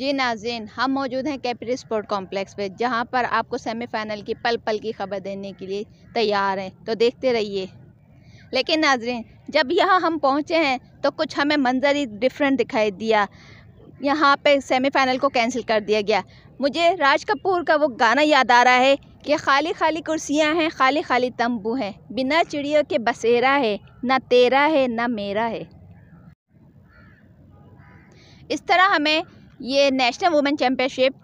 जी नाजिन हम मौजूद हैं कैपिटल स्पोर्ट कॉम्प्लेक्स पे जहां पर आपको सेमीफाइनल की पल पल की खबर देने के लिए तैयार हैं तो देखते रहिए लेकिन नाजरीन जब यहाँ हम पहुँचे हैं तो कुछ हमें मंजर ही डिफरेंट दिखाई दिया यहाँ पे सेमीफाइनल को कैंसिल कर दिया गया मुझे राज कपूर का वो गाना याद आ रहा है कि खाली खाली कुर्सियाँ हैं खाली खाली तम्बू हैं बिना चिड़ियों के बसेरा है ना तेरा है ना मेरा है इस तरह हमें ये नेशनल वुमेन चैम्पियनशिप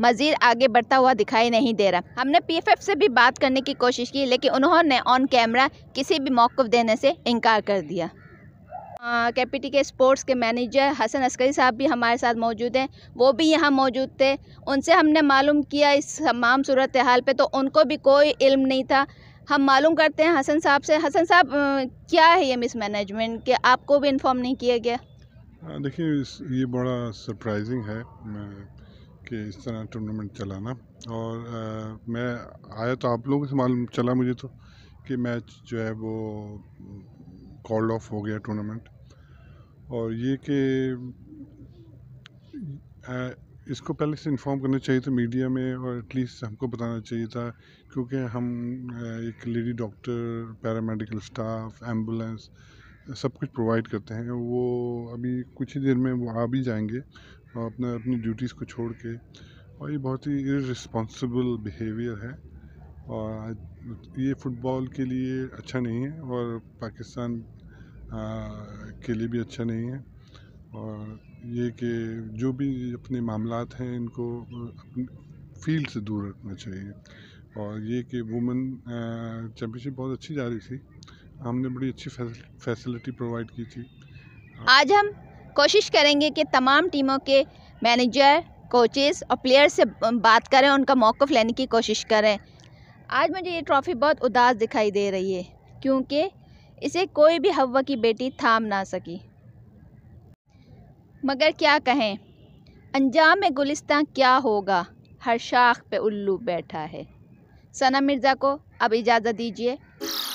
मज़ीद आगे बढ़ता हुआ दिखाई नहीं दे रहा हमने पीएफएफ से भी बात करने की कोशिश की लेकिन उन्होंने ऑन कैमरा किसी भी मौक़ देने से इनकार कर दिया कैपिटी के स्पोर्ट्स के मैनेजर हसन अस्करी साहब भी हमारे साथ मौजूद हैं वो भी यहाँ मौजूद थे उनसे हमने मालूम किया इस तमाम सूरत हाल पर तो उनको भी कोई इल्म नहीं था हम मालूम करते हैं हसन साहब से हसन साहब क्या है ये मिस मैनेजमेंट आपको भी इन्फॉर्म नहीं किया गया हाँ, देखिए ये बड़ा सरप्राइजिंग है कि इस तरह टूर्नामेंट चलाना और आ, मैं आया तो आप लोगों से मालूम चला मुझे तो कि मैच जो है वो कॉल्ड ऑफ हो गया टूर्नामेंट और ये कि इसको पहले से इन्फॉर्म करना चाहिए था मीडिया में और एटलीस्ट हमको बताना चाहिए था क्योंकि हम एक lady doctor paramedical staff ambulance सब कुछ प्रोवाइड करते हैं वो अभी कुछ ही देर में वो आ भी जाएंगे और अपना अपनी ड्यूटीज़ को छोड़ के और ये बहुत ही इरिस्पॉन्सिबल बिहेवियर है और ये फ़ुटबॉल के लिए अच्छा नहीं है और पाकिस्तान के लिए भी अच्छा नहीं है और ये कि जो भी अपने मामला हैं इनको अपने फील्ड से दूर रखना चाहिए और ये कि वुमेन चैम्पियनशिप बहुत अच्छी जा रही थी हमने बड़ी अच्छी फैसिलिटी प्रोवाइड की थी हाँ। आज हम कोशिश करेंगे कि तमाम टीमों के मैनेजर कोचेस और प्लेयर से बात करें उनका मौक़ लेने की कोशिश करें आज मुझे ये ट्रॉफ़ी बहुत उदास दिखाई दे रही है क्योंकि इसे कोई भी हवा की बेटी थाम ना सकी मगर क्या कहें अंजाम में गुलिस्तान क्या होगा हर शाख पे उल्लू बैठा है सना मिर्ज़ा को अब इजाज़त दीजिए